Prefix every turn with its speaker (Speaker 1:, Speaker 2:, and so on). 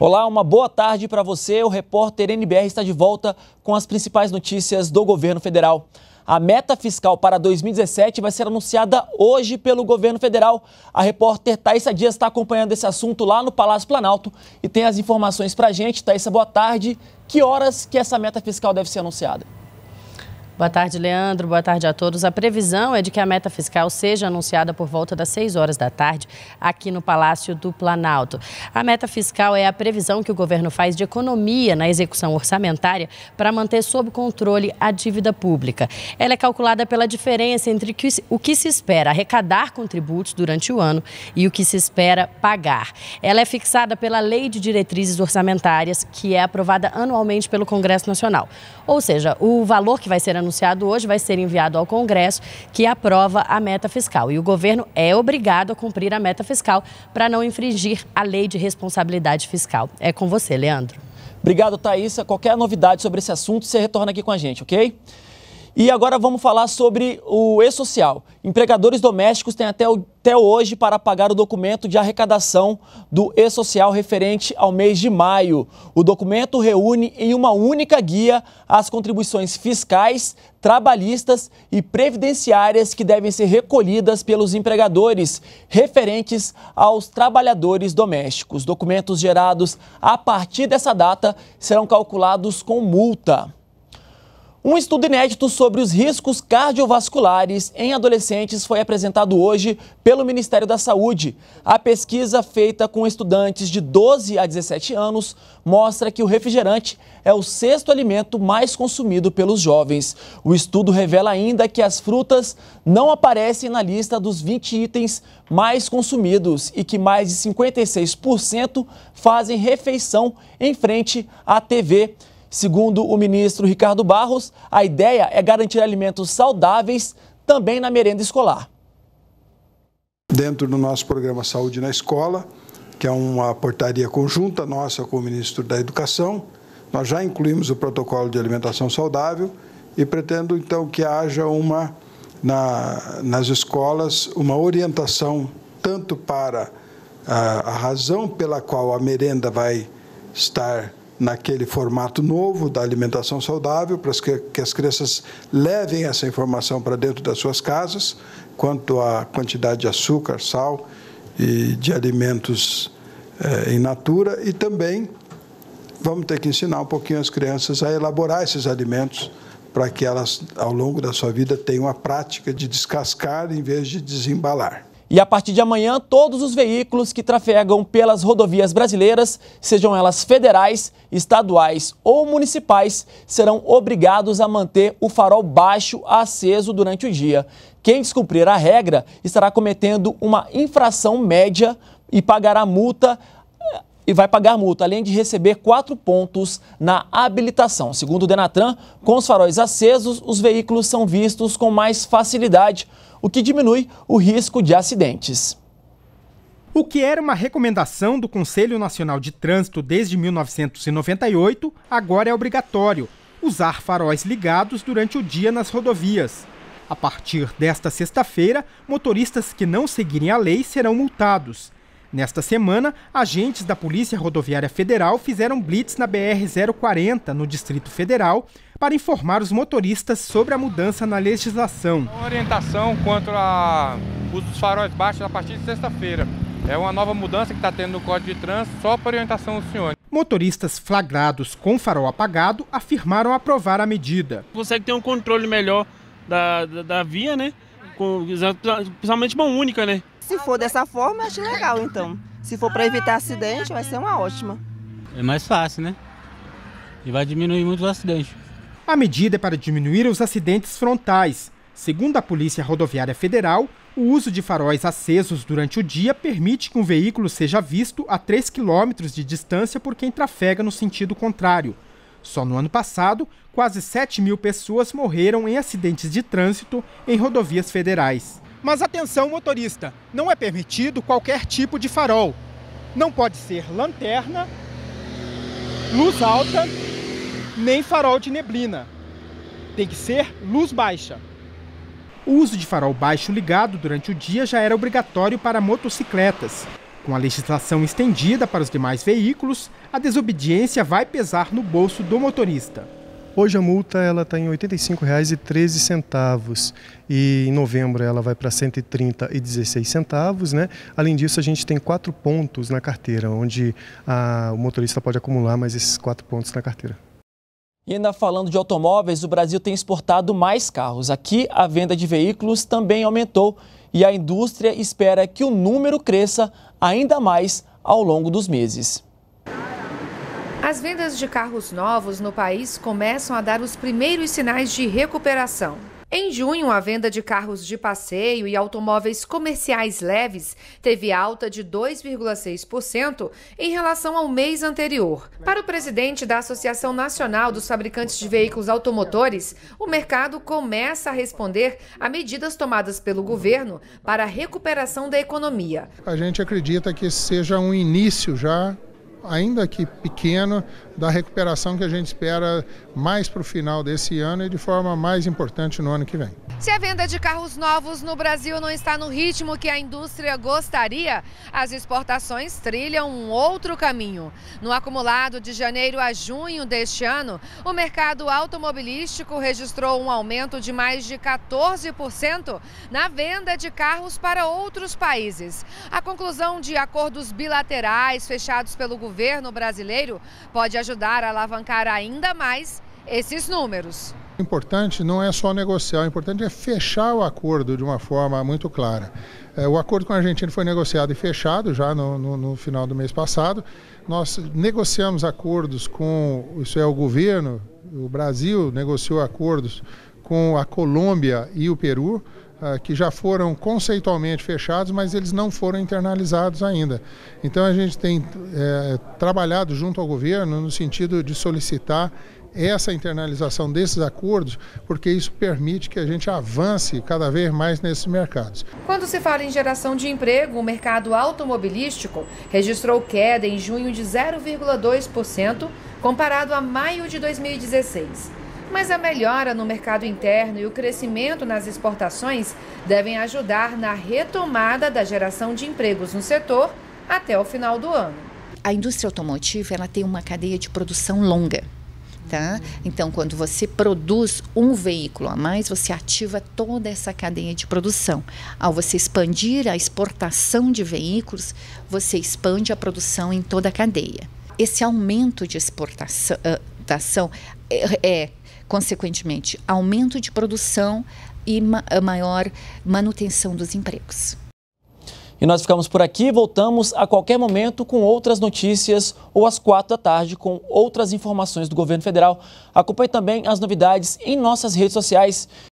Speaker 1: Olá, uma boa tarde para você. O repórter NBR está de volta com as principais notícias do governo federal. A meta fiscal para 2017 vai ser anunciada hoje pelo governo federal. A repórter Thaisa Dias está acompanhando esse assunto lá no Palácio Planalto e tem as informações para a gente. Thaisa, boa tarde. Que horas que essa meta fiscal deve ser anunciada?
Speaker 2: Boa tarde, Leandro. Boa tarde a todos. A previsão é de que a meta fiscal seja anunciada por volta das 6 horas da tarde aqui no Palácio do Planalto. A meta fiscal é a previsão que o governo faz de economia na execução orçamentária para manter sob controle a dívida pública. Ela é calculada pela diferença entre o que se espera arrecadar com tributos durante o ano e o que se espera pagar. Ela é fixada pela Lei de Diretrizes Orçamentárias, que é aprovada anualmente pelo Congresso Nacional. Ou seja, o valor que vai ser anunciado anunciado hoje, vai ser enviado ao Congresso, que aprova a meta fiscal. E o governo é obrigado a cumprir a meta fiscal para não infringir a lei de responsabilidade fiscal. É com você, Leandro. Obrigado,
Speaker 1: Thaisa. Qualquer novidade sobre esse assunto, você retorna aqui com a gente, ok? E agora vamos falar sobre o e-social. Empregadores domésticos têm até, o, até hoje para pagar o documento de arrecadação do e-social referente ao mês de maio. O documento reúne em uma única guia as contribuições fiscais, trabalhistas e previdenciárias que devem ser recolhidas pelos empregadores referentes aos trabalhadores domésticos. Documentos gerados a partir dessa data serão calculados com multa. Um estudo inédito sobre os riscos cardiovasculares em adolescentes foi apresentado hoje pelo Ministério da Saúde. A pesquisa feita com estudantes de 12 a 17 anos mostra que o refrigerante é o sexto alimento mais consumido pelos jovens. O estudo revela ainda que as frutas não aparecem na lista dos 20 itens mais consumidos e que mais de 56% fazem refeição em frente à TV. Segundo o ministro Ricardo Barros, a ideia é garantir alimentos saudáveis também na merenda escolar.
Speaker 3: Dentro do nosso programa Saúde na Escola, que é uma portaria conjunta nossa com o ministro da Educação, nós já incluímos o protocolo de alimentação saudável e pretendo então que haja uma na, nas escolas uma orientação tanto para a, a razão pela qual a merenda vai estar naquele formato novo da alimentação saudável, para que, que as crianças levem essa informação para dentro das suas casas, quanto à quantidade de açúcar, sal e de alimentos em eh, in natura, e também vamos ter que ensinar um pouquinho as crianças a elaborar esses alimentos para que elas, ao longo da sua vida, tenham a prática de descascar em vez de desembalar.
Speaker 1: E a partir de amanhã, todos os veículos que trafegam pelas rodovias brasileiras, sejam elas federais, estaduais ou municipais, serão obrigados a manter o farol baixo aceso durante o dia. Quem descumprir a regra estará cometendo uma infração média e pagará multa e vai pagar multa, além de receber quatro pontos na habilitação. Segundo o Denatran, com os faróis acesos, os veículos são vistos com
Speaker 4: mais facilidade, o que diminui o risco de acidentes. O que era uma recomendação do Conselho Nacional de Trânsito desde 1998, agora é obrigatório usar faróis ligados durante o dia nas rodovias. A partir desta sexta-feira, motoristas que não seguirem a lei serão multados. Nesta semana, agentes da Polícia Rodoviária Federal fizeram blitz na BR-040, no Distrito Federal, para informar os motoristas sobre a mudança na legislação. Uma orientação quanto ao uso dos faróis baixos a partir de sexta-feira. É uma nova mudança que está tendo no Código de Trânsito, só para orientação do senhor. Motoristas flagrados com farol apagado afirmaram aprovar a medida. Consegue ter um controle melhor da,
Speaker 1: da, da via, né? Com, principalmente mão única, né? Se for dessa forma, acho legal, então. Se for para evitar acidente, vai ser uma ótima.
Speaker 4: É mais fácil, né? E vai diminuir muito os acidentes. A medida é para diminuir os acidentes frontais. Segundo a Polícia Rodoviária Federal, o uso de faróis acesos durante o dia permite que um veículo seja visto a 3 km de distância por quem trafega no sentido contrário. Só no ano passado, quase 7 mil pessoas morreram em acidentes de trânsito em rodovias federais. Mas atenção, motorista, não é permitido qualquer tipo de farol. Não pode ser lanterna, luz alta, nem farol de neblina. Tem que ser luz baixa. O uso de farol baixo ligado durante o dia já era obrigatório para motocicletas. Com a legislação estendida para os demais veículos, a desobediência vai pesar no bolso do motorista. Hoje a multa ela está em R$ 85,13 e em novembro ela vai para R$ 130,16, né? Além disso, a gente tem quatro pontos na carteira, onde a, o motorista pode acumular mais esses quatro pontos na
Speaker 3: carteira.
Speaker 1: E ainda falando de automóveis, o Brasil tem exportado mais carros. Aqui, a venda de veículos também aumentou e a indústria espera que o número cresça ainda mais ao longo dos meses.
Speaker 2: As vendas de carros novos no país começam a dar os primeiros sinais de recuperação. Em junho, a venda de carros de passeio e automóveis comerciais leves teve alta de 2,6% em relação ao mês anterior. Para o presidente da Associação Nacional dos Fabricantes de Veículos Automotores, o mercado começa a responder a medidas tomadas pelo governo para a recuperação da economia.
Speaker 3: A gente acredita que seja um início já ainda que pequeno, da recuperação que a gente espera mais para o final desse ano e de forma mais importante no ano que vem. Se
Speaker 2: a venda de carros novos no Brasil não está no ritmo que a indústria gostaria, as exportações trilham um outro caminho. No acumulado de janeiro a junho deste ano, o mercado automobilístico registrou um aumento de mais de 14% na venda de carros para outros países. A conclusão de acordos bilaterais fechados pelo governo governo brasileiro pode ajudar a alavancar ainda mais esses números.
Speaker 3: O importante não é só negociar, o importante é fechar o acordo de uma forma muito clara. É, o acordo com a Argentina foi negociado e fechado já no, no, no final do mês passado. Nós negociamos acordos com, isso é o governo, o Brasil negociou acordos com a Colômbia e o Peru. Ah, que já foram conceitualmente fechados, mas eles não foram internalizados ainda. Então a gente tem é, trabalhado junto ao governo no sentido de solicitar essa internalização desses acordos, porque isso permite que a gente avance cada vez mais nesses mercados.
Speaker 2: Quando se fala em geração de emprego, o mercado automobilístico registrou queda em junho de 0,2% comparado a maio de 2016. Mas a melhora no mercado interno e o crescimento nas exportações devem ajudar na retomada da geração de empregos no setor até o final do ano. A indústria automotiva ela tem uma cadeia de produção longa. Tá? Então, quando você produz um veículo a mais, você ativa toda essa cadeia de produção. Ao você expandir a exportação de veículos, você expande a produção em toda a cadeia. Esse aumento de exportação ah, é, é consequentemente, aumento de produção e ma eh, maior manutenção dos empregos.
Speaker 1: E nós ficamos por aqui, voltamos a qualquer momento com outras notícias ou às quatro da tarde com outras informações do governo federal. Acompanhe também as novidades em nossas redes sociais.